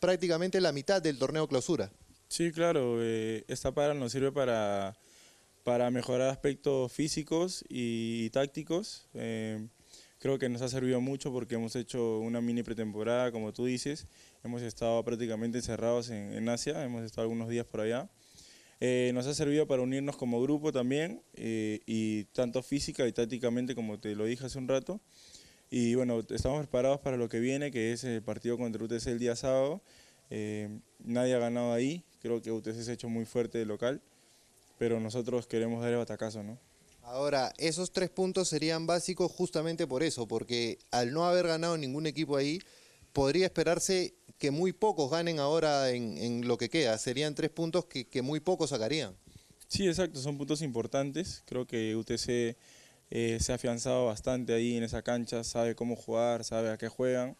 prácticamente la mitad del torneo clausura. Sí, claro, eh, esta para nos sirve para, para mejorar aspectos físicos y, tácticos. Eh, creo que nos ha servido mucho porque hemos hecho una mini pretemporada, como tú dices. Hemos estado prácticamente encerrados en, Asia, hemos estado algunos días por allá. Eh, nos ha servido para unirnos como grupo también, y tanto física y tácticamente, como te lo dije hace un rato. Y bueno, estamos preparados para lo que viene, que es el partido contra UTC el día sábado. Eh, nadie ha ganado ahí, creo que UTC se ha hecho muy fuerte de local, pero nosotros queremos dar el batacazo, ¿no? Ahora, esos tres puntos serían básicos justamente por eso, porque al no haber ganado ningún equipo ahí, podría esperarse que muy pocos ganen ahora en, lo que queda. Serían tres puntos que, que muy pocos sacarían. Sí, exacto, son puntos importantes. Creo que UTC eh, se ha afianzado bastante ahí en esa cancha, sabe cómo jugar, sabe a qué juegan,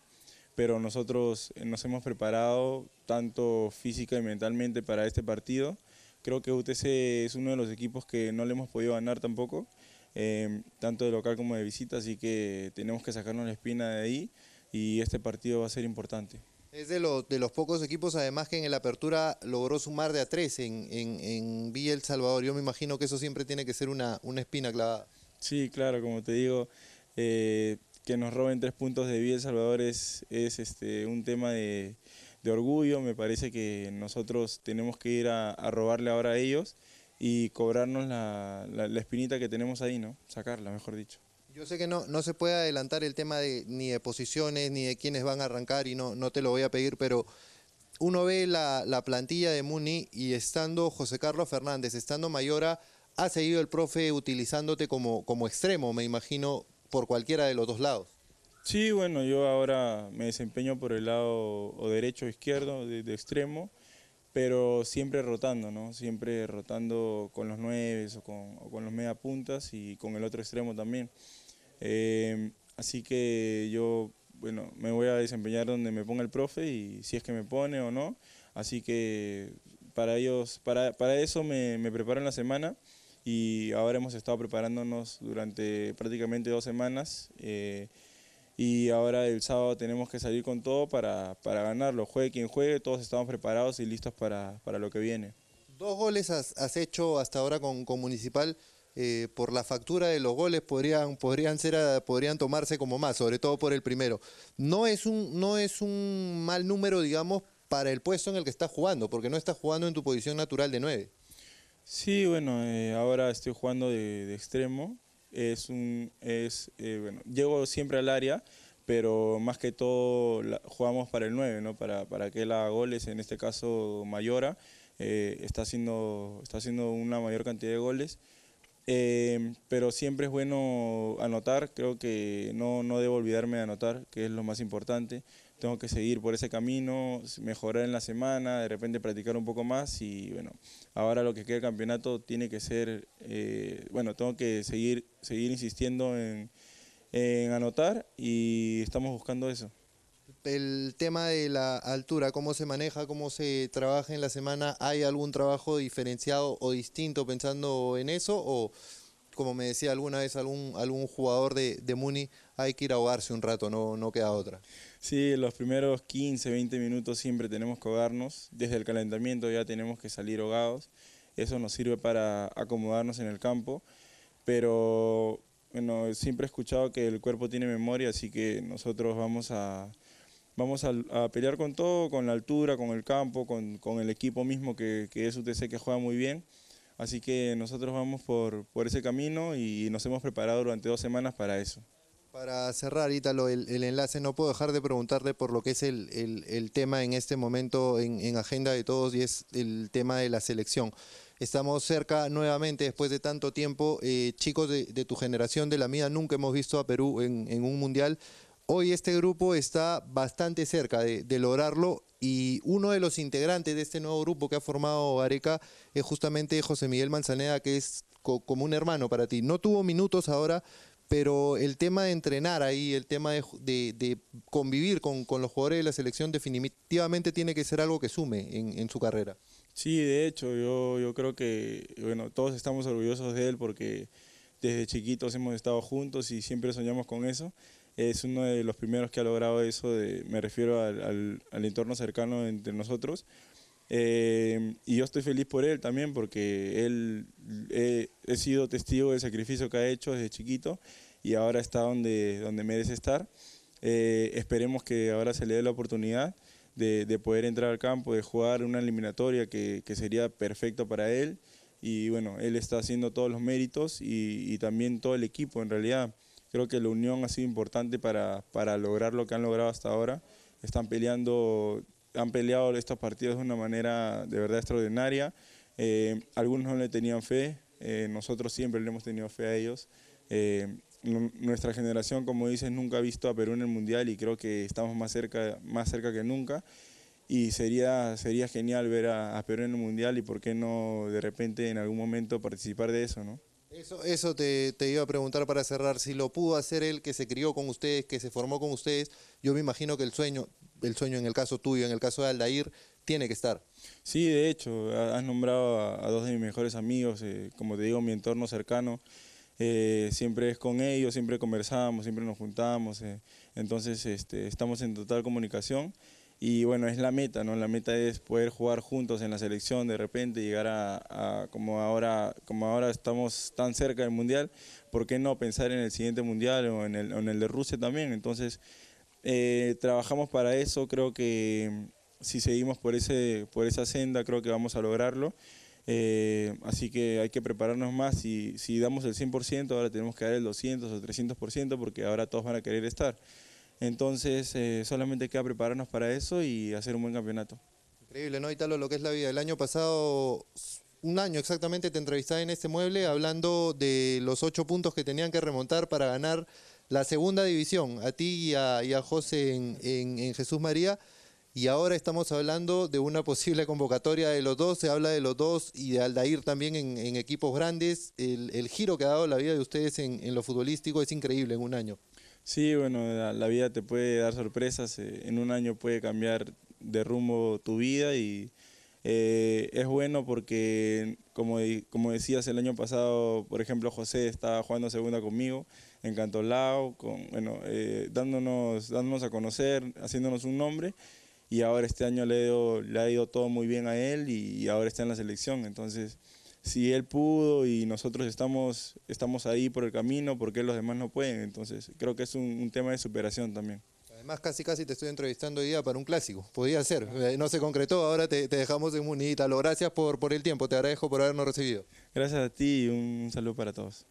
pero nosotros eh, nos hemos preparado tanto física y mentalmente para este partido. Creo que UTC es uno de los equipos que no le hemos podido ganar tampoco, em, tanto de local como de visita, así que tenemos que sacarnos la espina de ahí y este partido va a ser importante. Es de los, de los pocos equipos, además, que en la apertura logró sumar de a tres en, en, Villa El Salvador. Yo me imagino que eso siempre tiene que ser una, una espina clavada. Sí, claro, como te digo, eh, que nos roben tres puntos de vida El Salvador es, este, un tema de, orgullo. Me parece que nosotros tenemos que ir a, robarle ahora a ellos y cobrarnos la, espinita que tenemos ahí, ¿no? Sacarla, mejor dicho. Yo sé que no, no se puede adelantar el tema de, ni de posiciones, ni de quiénes van a arrancar y no, no te lo voy a pedir, pero uno ve la, la plantilla de Muni y estando José Carlos Fernández, estando Mayora ha seguido el profe utilizándote como, como extremo, me imagino, por cualquiera de los dos lados. Sí, bueno, yo ahora me desempeño por el lado o derecho o izquierdo, de, extremo, pero siempre rotando, ¿no? Siempre rotando con los nueve o con, con los media puntas y con el otro extremo también. Eh, así que yo, bueno, me voy a desempeñar donde me ponga el profe y si es que me pone o no. Así que para ellos, para, para eso me, me preparo en la semana y ahora hemos estado preparándonos durante prácticamente dos semanas eh, y ahora el sábado tenemos que salir con todo para, para ganarlo. Juegue quien juegue, todos estamos preparados y listos para, para lo que viene. Dos goles has, hecho hasta ahora con, Municipal. Eh, por la factura de los goles podrían, podrían, ser, ah, podrían tomarse como más, sobre todo por el primero. No es, un, no es un mal número, digamos, para el puesto en el que estás jugando, porque no estás jugando en tu posición natural de nueve Sí, bueno, eh, ahora estoy jugando de, extremo. Es un, es, eh, bueno, llego siempre al área, pero más que todo jugamos para el 9, ¿no? Para, que la goles, en este caso Mayora, eh, está, está haciendo una mayor cantidad de goles. Em, pero siempre es bueno anotar, creo que no, debo olvidarme de anotar, que es lo más importante. Tengo que seguir por ese camino, mejorar en la semana, de repente practicar un poco más y bueno, ahora lo que queda el campeonato tiene que ser, eh, bueno, tengo que seguir, seguir insistiendo en anotar y estamos buscando eso el tema de la altura, cómo se maneja, cómo se trabaja en la semana, ¿hay algún trabajo diferenciado o distinto pensando en eso? ¿O como me decía alguna vez algún, algún jugador de, Muni, hay que ir a ahogarse un rato, no, no queda otra? Sí, los primeros 15, 20 minutos siempre tenemos que ahogarnos, desde el calentamiento ya tenemos que salir ahogados, eso nos sirve para acomodarnos en el campo, pero bueno, siempre he escuchado que el cuerpo tiene memoria, así que nosotros vamos a vamos a, pelear con todo, con la altura, con el campo, con, con el equipo mismo que, que, es UTC que juega muy bien. Así que nosotros vamos por, por, ese camino y nos hemos preparado durante dos semanas para eso. Para cerrar, Ítalo, el, el enlace, no puedo dejar de preguntarle por lo que es el, el, el tema en este momento en, agenda de todos y es el tema de la selección estamos cerca nuevamente después de tanto tiempo. Eh, chicos de, de, tu generación, de la mía, nunca hemos visto a Perú en, en un mundial. Hoy este grupo está bastante cerca de, lograrlo y uno de los integrantes de este nuevo grupo que ha formado Areca es justamente José Miguel Manzaneda, que es como un hermano para ti. No tuvo minutos ahora, pero el tema de entrenar ahí, el tema de, convivir con, los jugadores de la selección definitivamente tiene que ser algo que sume en, su carrera. Sí, de hecho, yo, creo que bueno, todos estamos orgullosos de él porque desde chiquitos hemos estado juntos y siempre soñamos con eso es uno de los primeros que ha logrado eso, me refiero al, al, entorno cercano entre nosotros. Eh, y yo estoy feliz por él también porque él he sido testigo del sacrificio que ha hecho desde chiquito y ahora está donde, donde merece estar. Eh, esperemos que ahora se le dé la oportunidad de, de poder entrar al campo, de jugar una eliminatoria que, que sería perfecta para él. Y bueno, él está haciendo todos los méritos y, y también todo el equipo en realidad. Creo que la unión ha sido importante para, para lograr lo que han logrado hasta ahora. Están peleando, han peleado estos partidos de una manera de verdad extraordinaria. Eh, algunos no le tenían fe, eh, nosotros siempre le hemos tenido fe a ellos. Eh, nuestra generación, como dices, nunca ha visto a Perú en el Mundial y creo que estamos más cerca, más cerca que nunca. Y sería, sería genial ver a, a Perú en el Mundial y por qué no de repente en algún momento participar de eso, ¿no? Eso, te, iba a preguntar para cerrar, si lo pudo hacer él que se crió con ustedes, que se formó con ustedes, yo me imagino que el sueño, el sueño en el caso tuyo, en el caso de Aldair, tiene que estar. Sí, de hecho, has nombrado a, dos de mis mejores amigos, eh, como te digo, mi entorno cercano. Eh, siempre es con ellos, siempre conversamos, siempre nos juntamos, eh. entonces este, estamos en total comunicación y bueno, es la meta, ¿no? La meta es poder jugar juntos en la selección, de repente llegar a, como, ahora, como ahora estamos tan cerca del Mundial, ¿por qué no pensar en el siguiente Mundial o en el, en el de Rusia también? Entonces, eh, trabajamos para eso, creo que si seguimos por, ese, por esa senda, creo que vamos a lograrlo. Eh, así que hay que prepararnos más y si damos el 100%, ahora tenemos que dar el 200 o 300% porque ahora todos van a querer estar. Entonces, eh, solamente queda prepararnos para eso y hacer un buen campeonato. Increíble, ¿no? Italo, lo que es la vida. El año pasado, un año exactamente, te entrevisté en este mueble hablando de los ocho puntos que tenían que remontar para ganar la segunda división, a ti y a, José en, Jesús María. Y ahora estamos hablando de una posible convocatoria de los dos, se habla de los dos y de Aldair también en, equipos grandes. El, giro que ha dado la vida de ustedes en, lo futbolístico es increíble en un año. Sí, bueno, la, vida te puede dar sorpresas, eh, en un año puede cambiar de rumbo tu vida y eh, es bueno porque, como, como decías el año pasado, por ejemplo, José estaba jugando segunda conmigo en Cantolao, con, bueno, eh, dándonos, dándonos a conocer, haciéndonos un nombre y ahora este año le, le ha ido todo muy bien a él y ahora está en la selección, entonces si él pudo y nosotros estamos, estamos ahí por el camino, ¿por qué los demás no pueden? Entonces, creo que es un, tema de superación también. Además, casi casi te estoy entrevistando hoy día para un clásico. Podía ser. Eh, no se concretó, ahora te, dejamos en un Gracias por, el tiempo, te agradezco por habernos recibido. Gracias a ti y un saludo para todos.